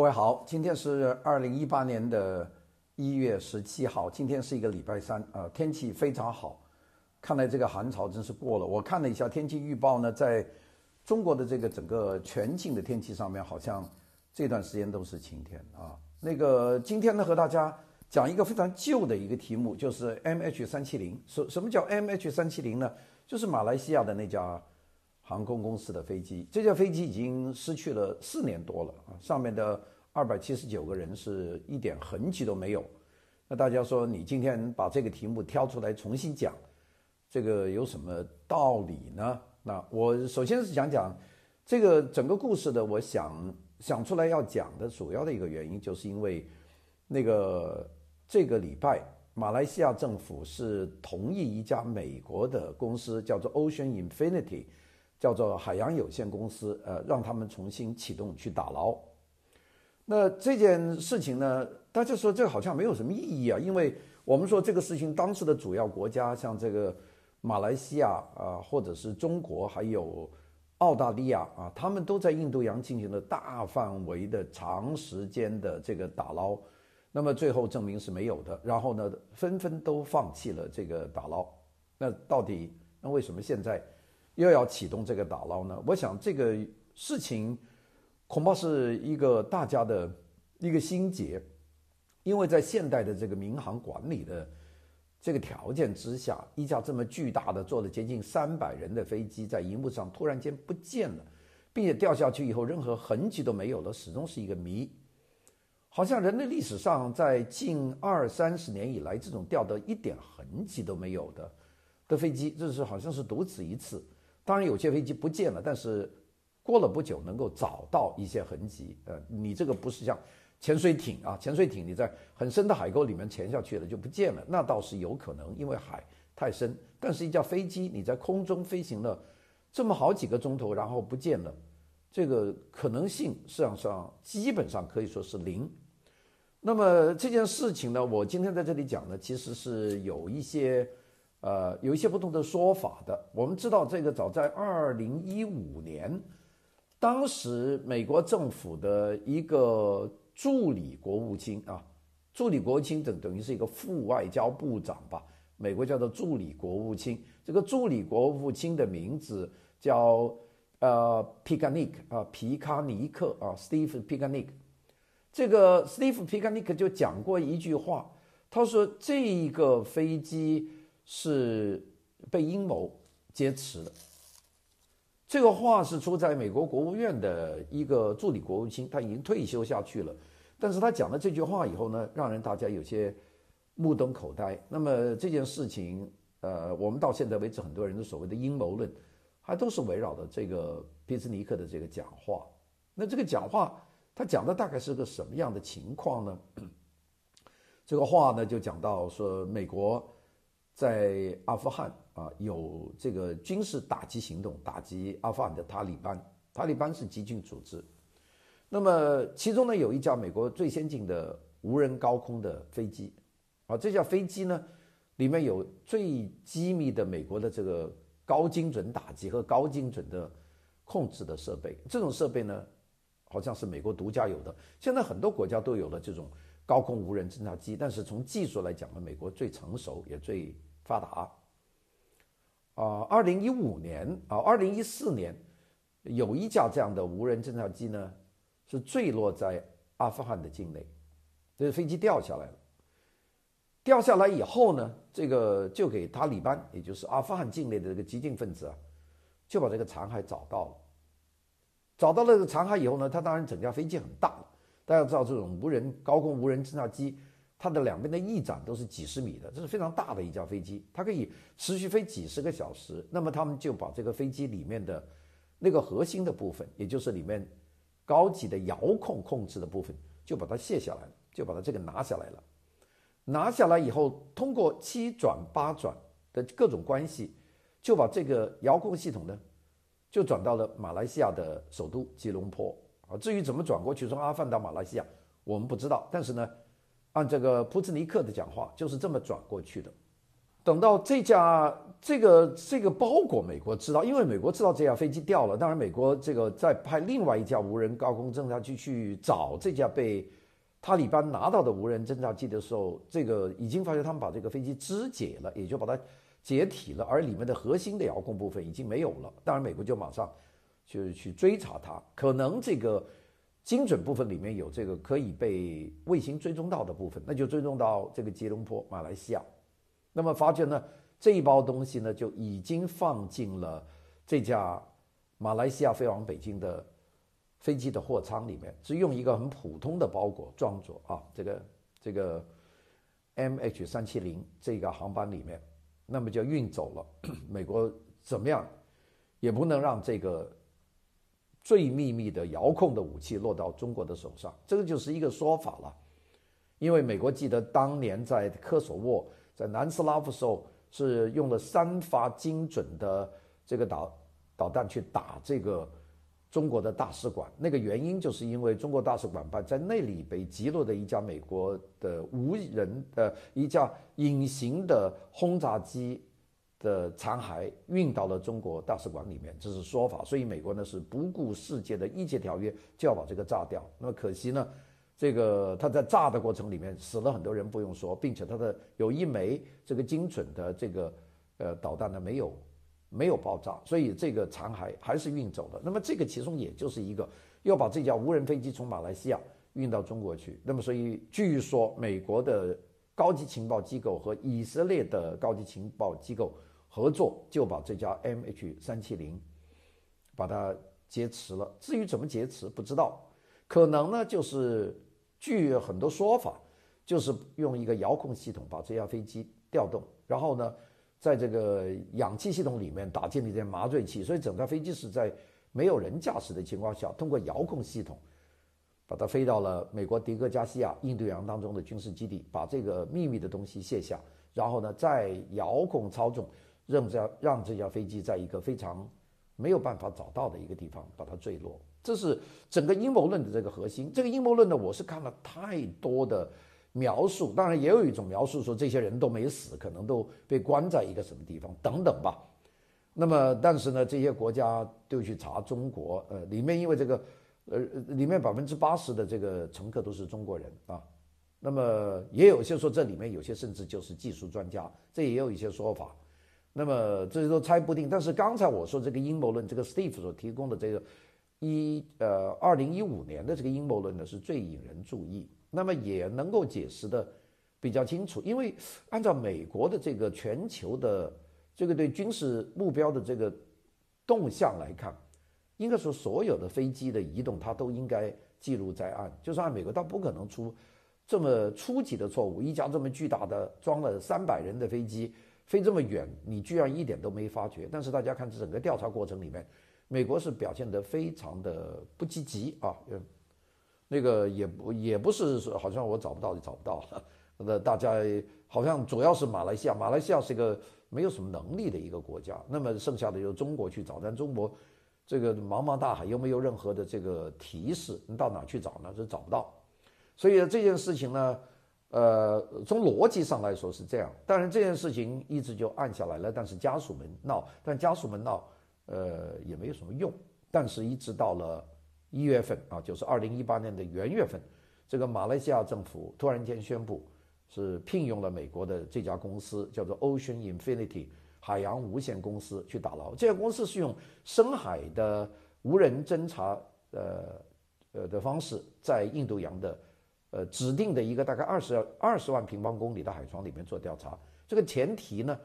各位好，今天是二零一八年的，一月十七号，今天是一个礼拜三，呃，天气非常好，看来这个寒潮真是过了。我看了一下天气预报呢，在中国的这个整个全境的天气上面，好像这段时间都是晴天啊。那个今天呢，和大家讲一个非常旧的一个题目，就是 MH 三七零。什什么叫 MH 三七零呢？就是马来西亚的那家。航空公司的飞机，这架飞机已经失去了四年多了啊！上面的二百七十九个人是一点痕迹都没有。那大家说，你今天把这个题目挑出来重新讲，这个有什么道理呢？那我首先是想讲这个整个故事的。我想想出来要讲的主要的一个原因，就是因为那个这个礼拜，马来西亚政府是同意一家美国的公司叫做 Ocean Infinity。叫做海洋有限公司，呃，让他们重新启动去打捞。那这件事情呢，大家说这好像没有什么意义啊，因为我们说这个事情当时的主要国家，像这个马来西亚啊，或者是中国，还有澳大利亚啊，他们都在印度洋进行了大范围的、长时间的这个打捞，那么最后证明是没有的，然后呢，纷纷都放弃了这个打捞。那到底那为什么现在？又要启动这个打捞呢？我想这个事情恐怕是一个大家的一个心结，因为在现代的这个民航管理的这个条件之下，一架这么巨大的、坐了接近三百人的飞机，在荧幕上突然间不见了，并且掉下去以后任何痕迹都没有了，始终是一个谜。好像人类历史上在近二三十年以来，这种掉得一点痕迹都没有的的飞机，这是好像是独此一次。当然，有些飞机不见了，但是过了不久能够找到一些痕迹。呃，你这个不是像潜水艇啊，潜水艇你在很深的海沟里面潜下去了就不见了，那倒是有可能，因为海太深。但是一架飞机你在空中飞行了这么好几个钟头，然后不见了，这个可能性事实上基本上可以说是零。那么这件事情呢，我今天在这里讲呢，其实是有一些。呃，有一些不同的说法的。我们知道，这个早在二零一五年，当时美国政府的一个助理国务卿啊，助理国务卿等等于是一个副外交部长吧，美国叫做助理国务卿。这个助理国务卿的名字叫呃皮卡尼克啊，皮卡尼克啊，Steve Picnic。这个 Steve Picnic 就讲过一句话，他说：“这一个飞机。”是被阴谋劫持的。这个话是出在美国国务院的一个助理国务卿，他已经退休下去了。但是他讲了这句话以后呢，让人大家有些目瞪口呆。那么这件事情，呃，我们到现在为止，很多人的所谓的阴谋论，还都是围绕的这个皮斯尼克的这个讲话。那这个讲话，他讲的大概是个什么样的情况呢？这个话呢，就讲到说美国。在阿富汗啊，有这个军事打击行动，打击阿富汗的塔利班。塔利班是激进组织。那么其中呢，有一架美国最先进的无人高空的飞机，啊，这架飞机呢，里面有最机密的美国的这个高精准打击和高精准的控制的设备。这种设备呢，好像是美国独家有的。现在很多国家都有了这种高空无人侦察机，但是从技术来讲呢，美国最成熟也最。发达啊！二零一五年啊，二零一四年有一架这样的无人侦察机呢，是坠落在阿富汗的境内。这个飞机掉下来了，掉下来以后呢，这个就给塔利班，也就是阿富汗境内的这个激进分子啊，就把这个残骸找到了。找到了这个残骸以后呢，他当然整架飞机很大，大家知道这种无人高空无人侦察机。它的两边的翼展都是几十米的，这是非常大的一架飞机，它可以持续飞几十个小时。那么他们就把这个飞机里面的那个核心的部分，也就是里面高级的遥控控制的部分，就把它卸下来了，就把它这个拿下来了。拿下来以后，通过七转八转的各种关系，就把这个遥控系统呢，就转到了马来西亚的首都吉隆坡啊。至于怎么转过去，从阿富汗到马来西亚，我们不知道，但是呢。按这个普兹尼克的讲话，就是这么转过去的。等到这架这个这个包裹美国知道，因为美国知道这架飞机掉了。当然，美国这个在派另外一架无人高空侦察机去找这架被塔利班拿到的无人侦察机的时候，这个已经发现他们把这个飞机肢解了，也就把它解体了。而里面的核心的遥控部分已经没有了。当然，美国就马上去去追查它，可能这个。精准部分里面有这个可以被卫星追踪到的部分，那就追踪到这个吉隆坡，马来西亚。那么发觉呢，这一包东西呢就已经放进了这架马来西亚飞往北京的飞机的货舱里面，是用一个很普通的包裹装着啊。这个这个 M H 三七零这个航班里面，那么就运走了。美国怎么样也不能让这个。最秘密的遥控的武器落到中国的手上，这个就是一个说法了。因为美国记得当年在科索沃，在南斯拉夫时候是用了三发精准的这个导导弹去打这个中国的大使馆，那个原因就是因为中国大使馆办在那里被击落的一架美国的无人的一架隐形的轰炸机。的残骸运到了中国大使馆里面，这是说法。所以美国呢是不顾世界的一切条约，就要把这个炸掉。那么可惜呢，这个他在炸的过程里面死了很多人，不用说，并且他的有一枚这个精准的这个，呃导弹呢没有，没有爆炸，所以这个残骸还是运走了。那么这个其中也就是一个要把这架无人飞机从马来西亚运到中国去。那么所以据说美国的高级情报机构和以色列的高级情报机构。合作就把这家 M H 三七零把它劫持了。至于怎么劫持，不知道，可能呢就是据很多说法，就是用一个遥控系统把这架飞机调动，然后呢，在这个氧气系统里面打进了一些麻醉剂，所以整架飞机是在没有人驾驶的情况下，通过遥控系统把它飞到了美国迪戈加西亚印度洋当中的军事基地，把这个秘密的东西卸下，然后呢再遥控操纵。任务是要让这架飞机在一个非常没有办法找到的一个地方把它坠落，这是整个阴谋论的这个核心。这个阴谋论呢，我是看了太多的描述，当然也有一种描述说这些人都没死，可能都被关在一个什么地方等等吧。那么，但是呢，这些国家就去查中国，呃，里面因为这个，呃，里面百分之八十的这个乘客都是中国人啊。那么，也有些说这里面有些甚至就是技术专家，这也有一些说法。那么这些都猜不定，但是刚才我说这个阴谋论，这个 Steve 所提供的这个一呃二零一五年的这个阴谋论呢，是最引人注意，那么也能够解释的比较清楚。因为按照美国的这个全球的这个对军事目标的这个动向来看，应该说所有的飞机的移动它都应该记录在案，就是按美国，它不可能出这么初级的错误，一架这么巨大的装了三百人的飞机。飞这么远，你居然一点都没发觉。但是大家看整个调查过程里面，美国是表现得非常的不积极啊。那个也不也不是说好像我找不到就找不到了。那大家好像主要是马来西亚，马来西亚是一个没有什么能力的一个国家。那么剩下的由中国去找，但中国这个茫茫大海又没有任何的这个提示，你到哪去找呢？这找不到。所以这件事情呢。呃，从逻辑上来说是这样，当然这件事情一直就按下来了。但是家属们闹，但家属们闹，呃，也没有什么用。但是一直到了一月份啊，就是二零一八年的元月份，这个马来西亚政府突然间宣布，是聘用了美国的这家公司，叫做 Ocean Infinity 海洋无限公司去打捞。这家公司是用深海的无人侦察呃呃的方式在印度洋的。呃，指定的一个大概二十二十万平方公里的海床里面做调查，这个前提呢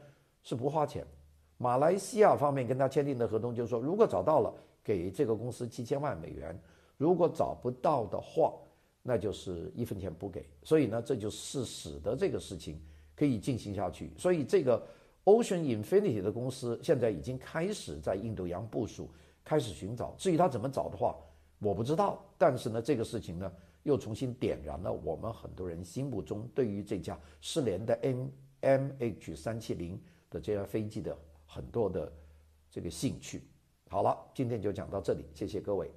是不花钱。马来西亚方面跟他签订的合同就是说，如果找到了，给这个公司七千万美元；如果找不到的话，那就是一分钱不给。所以呢，这就是使得这个事情可以进行下去。所以这个 Ocean Infinity 的公司现在已经开始在印度洋部署，开始寻找。至于他怎么找的话，我不知道。但是呢，这个事情呢。又重新点燃了我们很多人心目中对于这架失联的 M M H 三七零的这架飞机的很多的这个兴趣。好了，今天就讲到这里，谢谢各位。